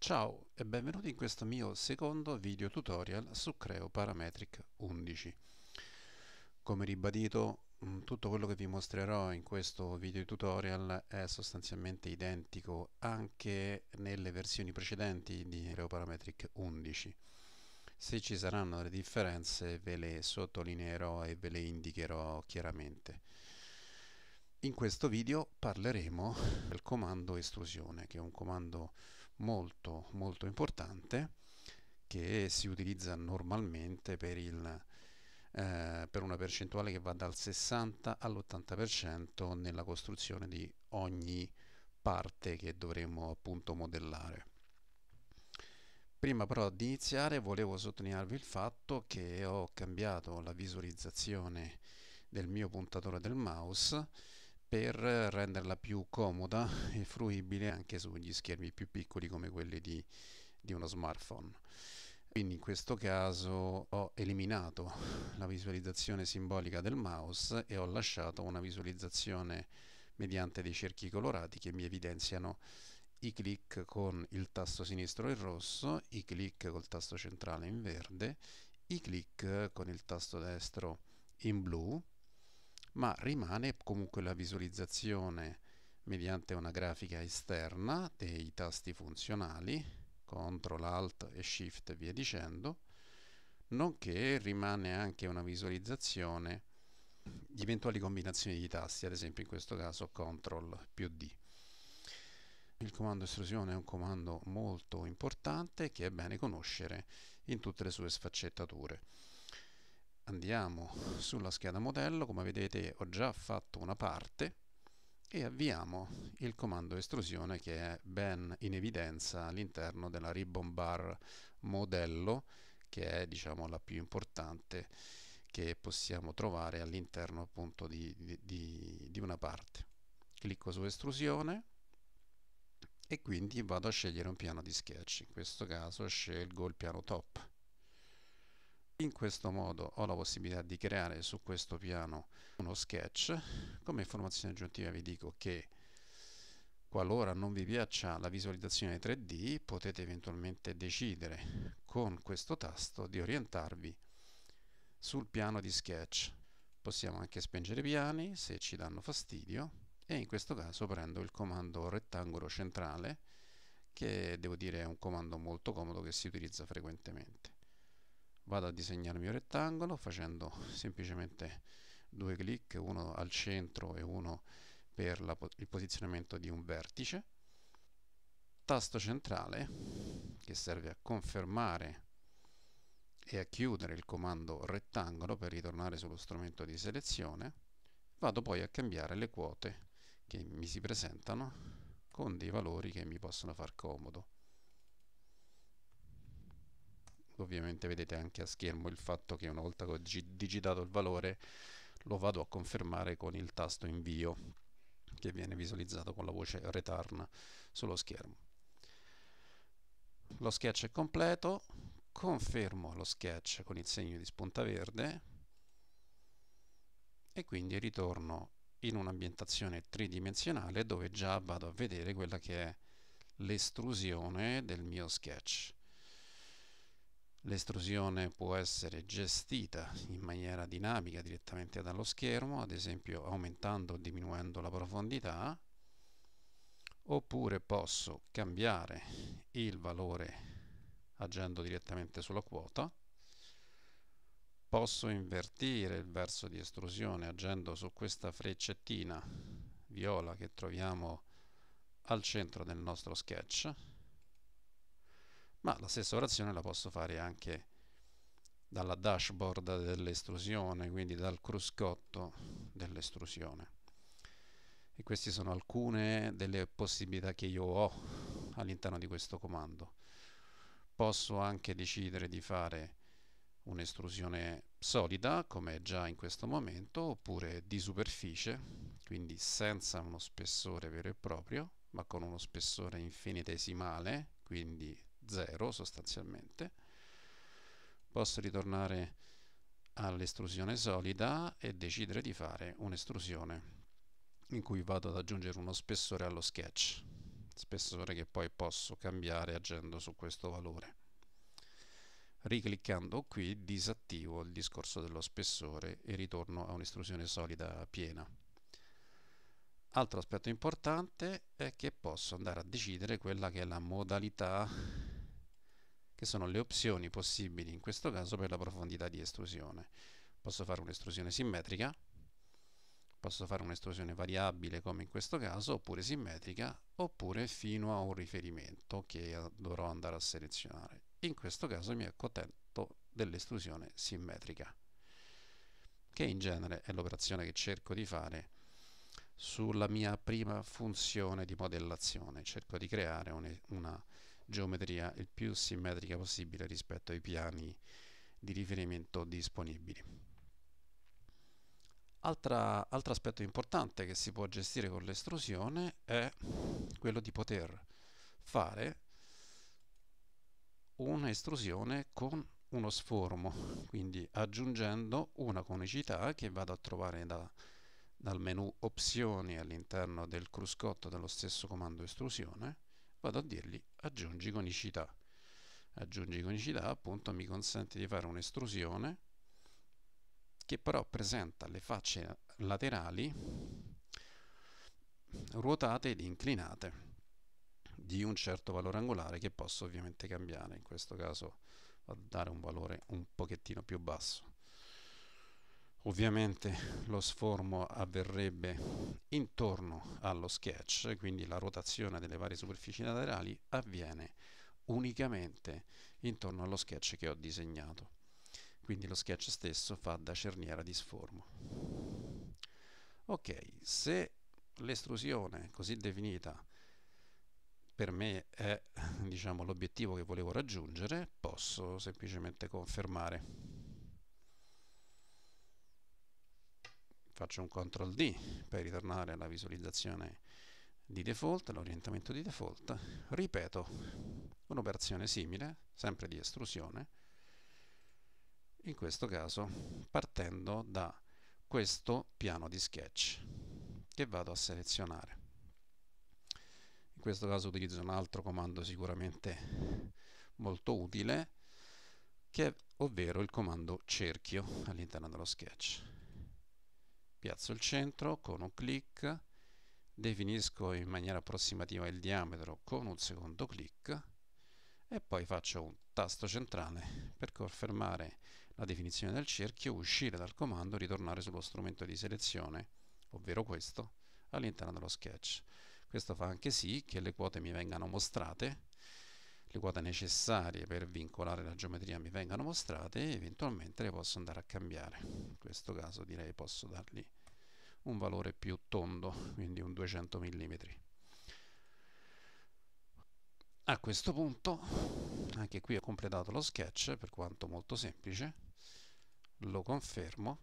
Ciao e benvenuti in questo mio secondo video tutorial su Creo Parametric 11. Come ribadito mm, tutto quello che vi mostrerò in questo video tutorial è sostanzialmente identico anche nelle versioni precedenti di Creo Parametric 11. Se ci saranno delle differenze ve le sottolineerò e ve le indicherò chiaramente. In questo video parleremo del comando estrusione che è un comando molto molto importante che si utilizza normalmente per, il, eh, per una percentuale che va dal 60 all'80% nella costruzione di ogni parte che dovremo appunto modellare. Prima però di iniziare volevo sottolinearvi il fatto che ho cambiato la visualizzazione del mio puntatore del mouse per renderla più comoda e fruibile anche sugli schermi più piccoli come quelli di, di uno smartphone. Quindi in questo caso ho eliminato la visualizzazione simbolica del mouse e ho lasciato una visualizzazione mediante dei cerchi colorati che mi evidenziano i click con il tasto sinistro in rosso, i click col tasto centrale in verde, i click con il tasto destro in blu ma rimane comunque la visualizzazione mediante una grafica esterna dei tasti funzionali, CTRL, ALT e SHIFT e via dicendo, nonché rimane anche una visualizzazione di eventuali combinazioni di tasti, ad esempio in questo caso CTRL più D. Il comando estrusione è un comando molto importante che è bene conoscere in tutte le sue sfaccettature andiamo sulla scheda modello come vedete ho già fatto una parte e avviamo il comando estrusione che è ben in evidenza all'interno della ribbon bar modello che è diciamo la più importante che possiamo trovare all'interno appunto di, di, di, una parte clicco su estrusione e quindi vado a scegliere un piano di sketch in questo caso scelgo il piano top in questo modo ho la possibilità di creare su questo piano uno sketch. Come informazione aggiuntiva vi dico che qualora non vi piaccia la visualizzazione 3D potete eventualmente decidere con questo tasto di orientarvi sul piano di sketch. Possiamo anche spengere i piani se ci danno fastidio e in questo caso prendo il comando rettangolo centrale che devo dire è un comando molto comodo che si utilizza frequentemente vado a disegnare il mio rettangolo facendo semplicemente due clic uno al centro e uno per la, il posizionamento di un vertice tasto centrale che serve a confermare e a chiudere il comando rettangolo per ritornare sullo strumento di selezione vado poi a cambiare le quote che mi si presentano con dei valori che mi possono far comodo ovviamente vedete anche a schermo il fatto che una volta che ho digitato il valore lo vado a confermare con il tasto invio che viene visualizzato con la voce return sullo schermo lo sketch è completo confermo lo sketch con il segno di spunta verde e quindi ritorno in un'ambientazione tridimensionale dove già vado a vedere quella che è l'estrusione del mio sketch L'estrusione può essere gestita in maniera dinamica direttamente dallo schermo, ad esempio aumentando o diminuendo la profondità, oppure posso cambiare il valore agendo direttamente sulla quota, posso invertire il verso di estrusione agendo su questa freccettina viola che troviamo al centro del nostro sketch ma la stessa orazione la posso fare anche dalla dashboard dell'estrusione, quindi dal cruscotto dell'estrusione. E queste sono alcune delle possibilità che io ho all'interno di questo comando. Posso anche decidere di fare un'estrusione solida, come già in questo momento, oppure di superficie, quindi senza uno spessore vero e proprio, ma con uno spessore infinitesimale, quindi 0 sostanzialmente posso ritornare all'estrusione solida e decidere di fare un'estrusione in cui vado ad aggiungere uno spessore allo sketch spessore che poi posso cambiare agendo su questo valore ricliccando qui disattivo il discorso dello spessore e ritorno a un'estrusione solida piena altro aspetto importante è che posso andare a decidere quella che è la modalità che sono le opzioni possibili in questo caso per la profondità di estrusione. Posso fare un'estrusione simmetrica, posso fare un'estrusione variabile come in questo caso, oppure simmetrica, oppure fino a un riferimento che dovrò andare a selezionare. In questo caso mi accontento dell'estrusione simmetrica, che in genere è l'operazione che cerco di fare sulla mia prima funzione di modellazione. Cerco di creare una geometria il più simmetrica possibile rispetto ai piani di riferimento disponibili. Altra, altro aspetto importante che si può gestire con l'estrusione è quello di poter fare un'estrusione con uno sformo, quindi aggiungendo una conicità che vado a trovare da, dal menu opzioni all'interno del cruscotto dello stesso comando estrusione, vado a dirgli aggiungi conicità aggiungi conicità appunto mi consente di fare un'estrusione che però presenta le facce laterali ruotate ed inclinate di un certo valore angolare che posso ovviamente cambiare in questo caso a dare un valore un pochettino più basso Ovviamente lo sformo avverrebbe intorno allo sketch, quindi la rotazione delle varie superfici laterali avviene unicamente intorno allo sketch che ho disegnato. Quindi lo sketch stesso fa da cerniera di sformo. Ok, se l'estrusione così definita per me è diciamo, l'obiettivo che volevo raggiungere, posso semplicemente confermare. faccio un CTRL D per ritornare alla visualizzazione di default, all'orientamento di default, ripeto un'operazione simile, sempre di estrusione, in questo caso partendo da questo piano di sketch che vado a selezionare. In questo caso utilizzo un altro comando sicuramente molto utile, che è ovvero il comando cerchio all'interno dello sketch piazzo il centro con un clic definisco in maniera approssimativa il diametro con un secondo clic e poi faccio un tasto centrale per confermare la definizione del cerchio, uscire dal comando e ritornare sullo strumento di selezione, ovvero questo, all'interno dello sketch. Questo fa anche sì che le quote mi vengano mostrate le quote necessarie per vincolare la geometria mi vengano mostrate e eventualmente le posso andare a cambiare in questo caso direi posso dargli un valore più tondo quindi un 200 mm a questo punto anche qui ho completato lo sketch per quanto molto semplice lo confermo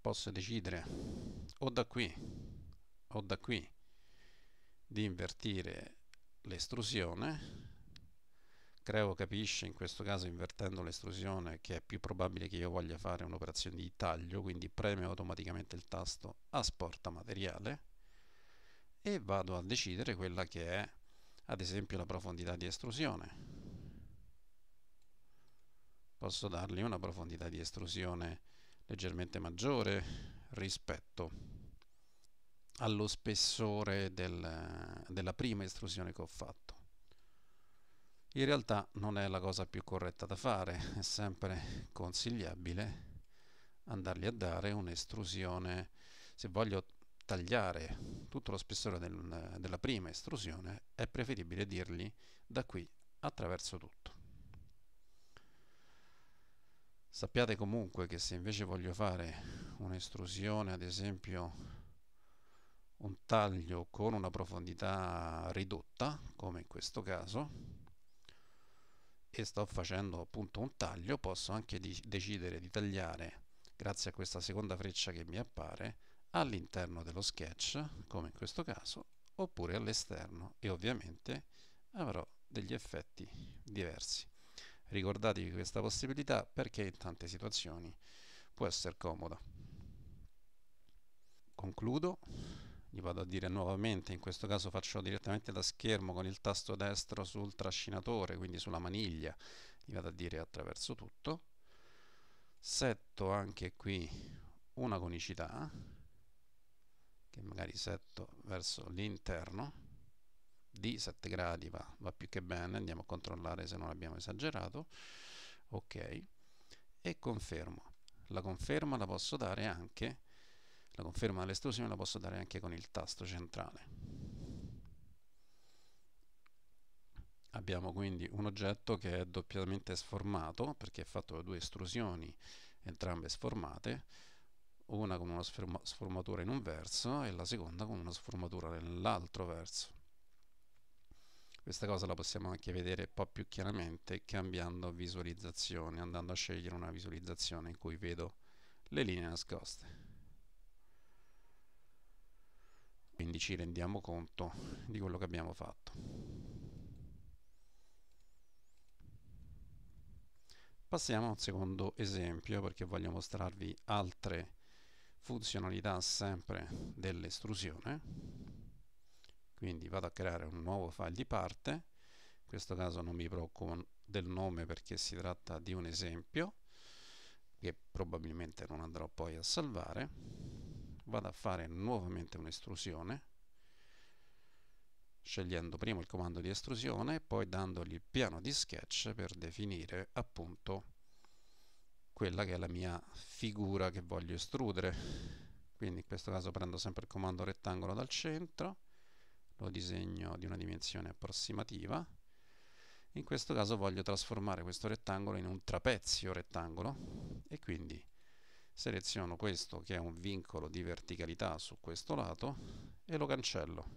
posso decidere o da qui o da qui di invertire l'estrusione Creo capisce in questo caso invertendo l'estrusione che è più probabile che io voglia fare un'operazione di taglio quindi preme automaticamente il tasto asporta materiale e vado a decidere quella che è ad esempio la profondità di estrusione posso dargli una profondità di estrusione leggermente maggiore rispetto allo spessore del, della prima estrusione che ho fatto. In realtà non è la cosa più corretta da fare, è sempre consigliabile andargli a dare un'estrusione, se voglio tagliare tutto lo spessore del, della prima estrusione è preferibile dirgli da qui attraverso tutto. Sappiate comunque che se invece voglio fare un'estrusione ad esempio un taglio con una profondità ridotta come in questo caso e sto facendo appunto un taglio posso anche decidere di tagliare grazie a questa seconda freccia che mi appare all'interno dello sketch come in questo caso oppure all'esterno e ovviamente avrò degli effetti diversi ricordatevi questa possibilità perché in tante situazioni può essere comoda concludo gli vado a dire nuovamente, in questo caso faccio direttamente da schermo con il tasto destro sul trascinatore, quindi sulla maniglia, gli vado a dire attraverso tutto, setto anche qui una conicità, che magari setto verso l'interno, di 7 gradi va, va più che bene, andiamo a controllare se non abbiamo esagerato, ok, e confermo. La conferma la posso dare anche la conferma dell'estrusione la posso dare anche con il tasto centrale. Abbiamo quindi un oggetto che è doppiamente sformato perché è fatto da due estrusioni entrambe sformate, una con una sformatura in un verso e la seconda con una sformatura nell'altro verso. Questa cosa la possiamo anche vedere un po' più chiaramente cambiando visualizzazione, andando a scegliere una visualizzazione in cui vedo le linee nascoste. quindi ci rendiamo conto di quello che abbiamo fatto passiamo a un secondo esempio perché voglio mostrarvi altre funzionalità sempre dell'estrusione quindi vado a creare un nuovo file di parte in questo caso non mi preoccupo del nome perché si tratta di un esempio che probabilmente non andrò poi a salvare vado a fare nuovamente un'estrusione scegliendo prima il comando di estrusione e poi dandogli il piano di sketch per definire appunto quella che è la mia figura che voglio estrudere quindi in questo caso prendo sempre il comando rettangolo dal centro lo disegno di una dimensione approssimativa in questo caso voglio trasformare questo rettangolo in un trapezio rettangolo e quindi seleziono questo che è un vincolo di verticalità su questo lato e lo cancello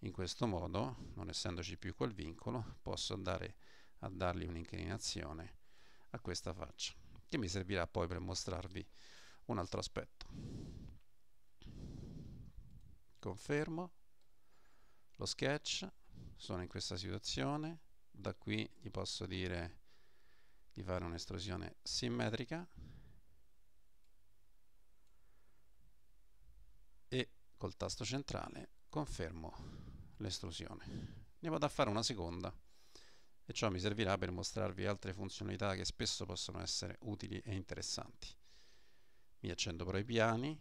in questo modo non essendoci più quel vincolo posso andare a dargli un'inclinazione a questa faccia che mi servirà poi per mostrarvi un altro aspetto confermo lo sketch sono in questa situazione da qui gli posso dire di fare un'estrusione simmetrica col tasto centrale confermo l'estrusione ne vado a fare una seconda e ciò mi servirà per mostrarvi altre funzionalità che spesso possono essere utili e interessanti mi accendo però i piani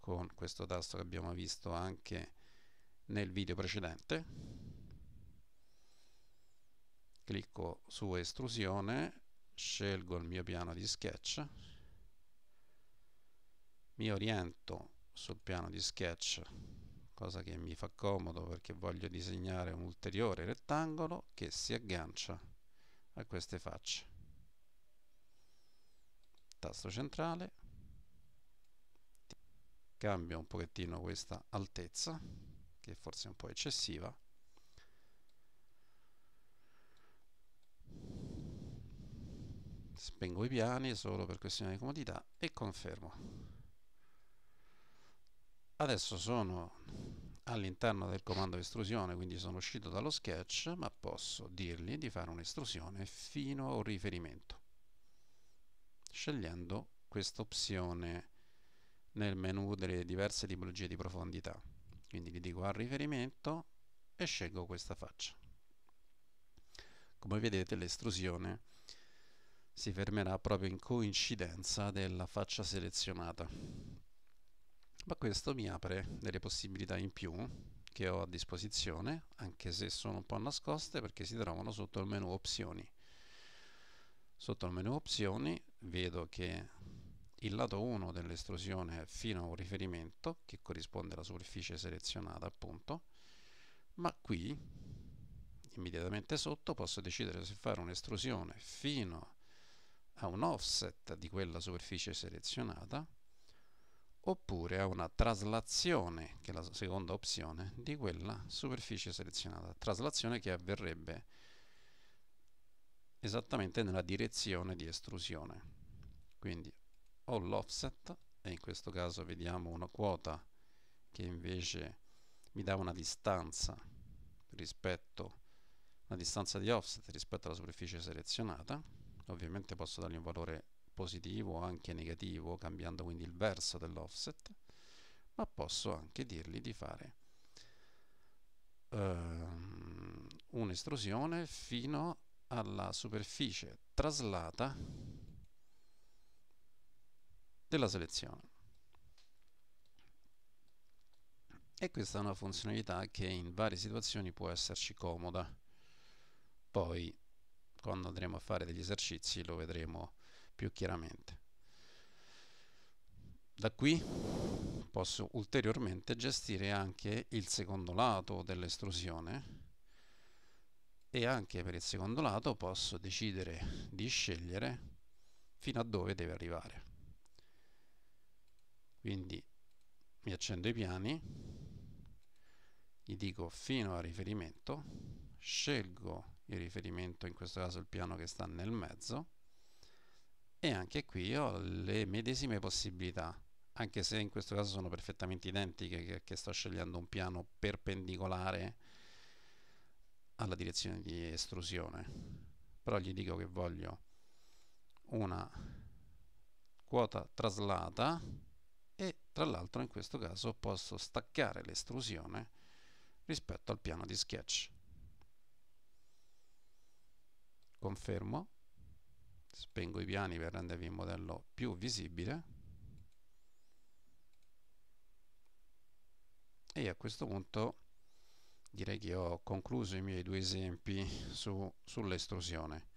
con questo tasto che abbiamo visto anche nel video precedente clicco su estrusione scelgo il mio piano di sketch mi oriento sul piano di sketch cosa che mi fa comodo perché voglio disegnare un ulteriore rettangolo che si aggancia a queste facce tasto centrale cambio un pochettino questa altezza che forse è un po' eccessiva spengo i piani solo per questione di comodità e confermo adesso sono all'interno del comando estrusione quindi sono uscito dallo sketch ma posso dirgli di fare un'estrusione fino a un riferimento scegliendo questa opzione nel menu delle diverse tipologie di profondità quindi gli dico al riferimento e scelgo questa faccia come vedete l'estrusione si fermerà proprio in coincidenza della faccia selezionata ma questo mi apre delle possibilità in più che ho a disposizione anche se sono un po' nascoste perché si trovano sotto il menu opzioni sotto il menu opzioni vedo che il lato 1 dell'estrusione è fino a un riferimento che corrisponde alla superficie selezionata appunto ma qui immediatamente sotto posso decidere se fare un'estrusione fino a un offset di quella superficie selezionata oppure a una traslazione, che è la seconda opzione, di quella superficie selezionata. Traslazione che avverrebbe esattamente nella direzione di estrusione. Quindi ho l'offset e in questo caso vediamo una quota che invece mi dà una distanza rispetto una distanza di offset rispetto alla superficie selezionata ovviamente posso dargli un valore positivo o anche negativo cambiando quindi il verso dell'offset ma posso anche dirgli di fare um, un'estrusione fino alla superficie traslata della selezione e questa è una funzionalità che in varie situazioni può esserci comoda poi quando andremo a fare degli esercizi lo vedremo più chiaramente. Da qui posso ulteriormente gestire anche il secondo lato dell'estrusione e anche per il secondo lato posso decidere di scegliere fino a dove deve arrivare. Quindi mi accendo i piani, gli dico fino a riferimento, scelgo il riferimento, in questo caso il piano che sta nel mezzo, e anche qui ho le medesime possibilità anche se in questo caso sono perfettamente identiche che, che sto scegliendo un piano perpendicolare alla direzione di estrusione però gli dico che voglio una quota traslata e tra l'altro in questo caso posso staccare l'estrusione rispetto al piano di sketch confermo spengo i piani per rendervi il modello più visibile e a questo punto direi che ho concluso i miei due esempi su, sull'estrusione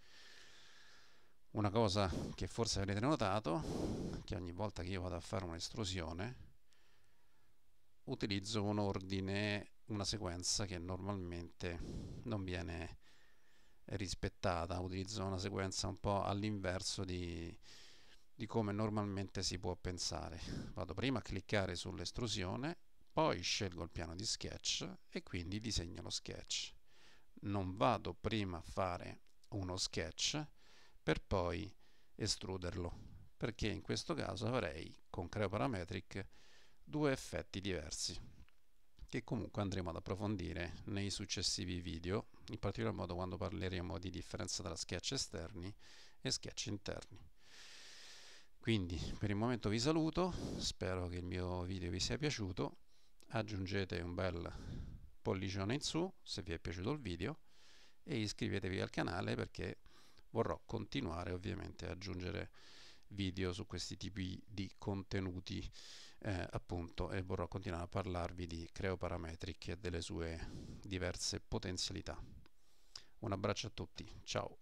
una cosa che forse avrete notato che ogni volta che io vado a fare un'estrusione utilizzo un ordine una sequenza che normalmente non viene rispettata, utilizzo una sequenza un po' all'inverso di, di come normalmente si può pensare. Vado prima a cliccare sull'estrusione, poi scelgo il piano di sketch e quindi disegno lo sketch. Non vado prima a fare uno sketch per poi estruderlo, perché in questo caso avrei con Creo Parametric due effetti diversi, che comunque andremo ad approfondire nei successivi video in particolar modo quando parleremo di differenza tra sketch esterni e sketch interni quindi per il momento vi saluto spero che il mio video vi sia piaciuto aggiungete un bel pollicione in su se vi è piaciuto il video e iscrivetevi al canale perché vorrò continuare ovviamente a aggiungere video su questi tipi di contenuti eh, appunto e vorrò continuare a parlarvi di Creo Parametric e delle sue diverse potenzialità un abbraccio a tutti, ciao.